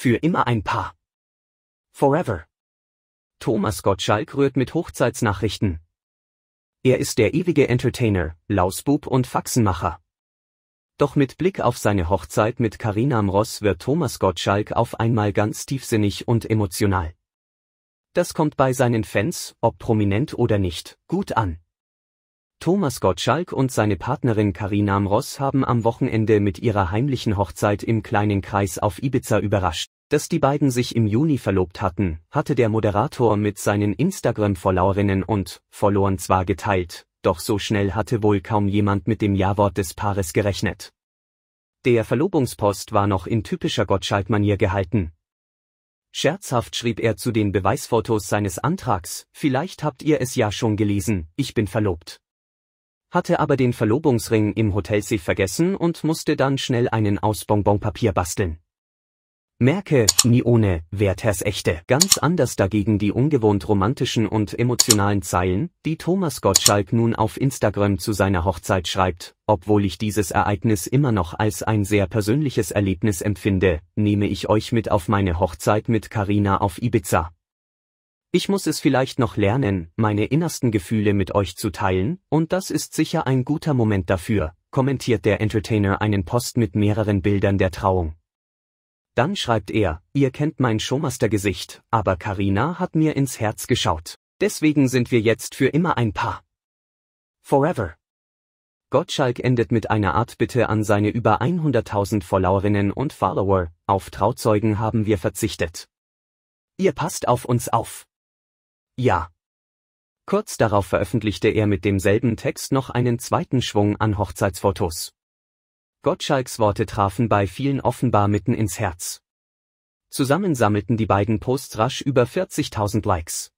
Für immer ein Paar. Forever. Thomas Gottschalk rührt mit Hochzeitsnachrichten. Er ist der ewige Entertainer, Lausbub und Faxenmacher. Doch mit Blick auf seine Hochzeit mit Karina Mross wird Thomas Gottschalk auf einmal ganz tiefsinnig und emotional. Das kommt bei seinen Fans, ob prominent oder nicht, gut an. Thomas Gottschalk und seine Partnerin Karina Mroß haben am Wochenende mit ihrer heimlichen Hochzeit im kleinen Kreis auf Ibiza überrascht. Dass die beiden sich im Juni verlobt hatten, hatte der Moderator mit seinen Instagram-Followerinnen und Followern zwar geteilt, doch so schnell hatte wohl kaum jemand mit dem Jawort des Paares gerechnet. Der Verlobungspost war noch in typischer Gottschalk-Manier gehalten. Scherzhaft schrieb er zu den Beweisfotos seines Antrags, vielleicht habt ihr es ja schon gelesen, ich bin verlobt hatte aber den Verlobungsring im Hotel Hotelsafe vergessen und musste dann schnell einen aus Bonbonpapier basteln. Merke, nie ohne, Werthers echte. Ganz anders dagegen die ungewohnt romantischen und emotionalen Zeilen, die Thomas Gottschalk nun auf Instagram zu seiner Hochzeit schreibt, obwohl ich dieses Ereignis immer noch als ein sehr persönliches Erlebnis empfinde, nehme ich euch mit auf meine Hochzeit mit Carina auf Ibiza. Ich muss es vielleicht noch lernen, meine innersten Gefühle mit euch zu teilen, und das ist sicher ein guter Moment dafür, kommentiert der Entertainer einen Post mit mehreren Bildern der Trauung. Dann schreibt er, ihr kennt mein Showmaster-Gesicht, aber Karina hat mir ins Herz geschaut. Deswegen sind wir jetzt für immer ein Paar. Forever. Gottschalk endet mit einer Art Bitte an seine über 100.000 Followerinnen und Follower, auf Trauzeugen haben wir verzichtet. Ihr passt auf uns auf. Ja. Kurz darauf veröffentlichte er mit demselben Text noch einen zweiten Schwung an Hochzeitsfotos. Gottschalks Worte trafen bei vielen offenbar mitten ins Herz. Zusammen sammelten die beiden Posts rasch über 40.000 Likes.